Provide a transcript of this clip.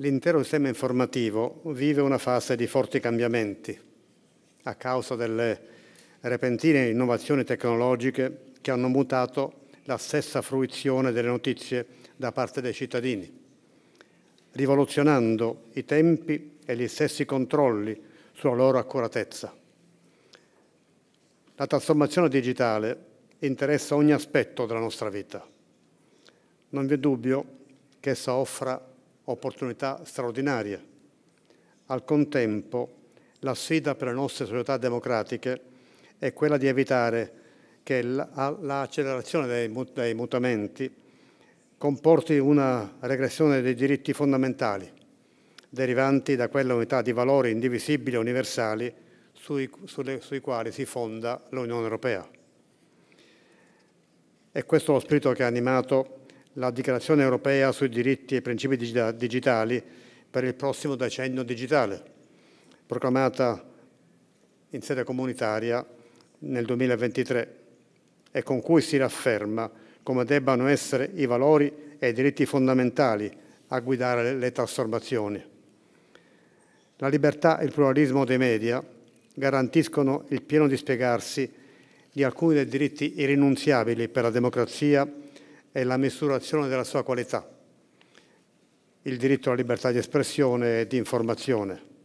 L'intero sistema informativo vive una fase di forti cambiamenti a causa delle repentine innovazioni tecnologiche che hanno mutato la stessa fruizione delle notizie da parte dei cittadini, rivoluzionando i tempi e gli stessi controlli sulla loro accuratezza. La trasformazione digitale interessa ogni aspetto della nostra vita. Non vi è dubbio che essa offra opportunità straordinaria. Al contempo, la sfida per le nostre società democratiche è quella di evitare che l'accelerazione dei, mutamenti comporti una regressione dei diritti fondamentali derivanti da quella unità di valori indivisibili e universali sui, sulle, sui quali si fonda l'Unione Europea. E questo è lo spirito che ha animato la Dichiarazione europea sui diritti e principi digitali per il prossimo decennio digitale, proclamata in sede comunitaria nel 2023 e con cui si rafferma come debbano essere i valori e i diritti fondamentali a guidare le trasformazioni. La libertà e il pluralismo dei media garantiscono il pieno dispiegarsi di alcuni dei diritti irrinunziabili per la democrazia è la misurazione della sua qualità, il diritto alla libertà di espressione e di informazione.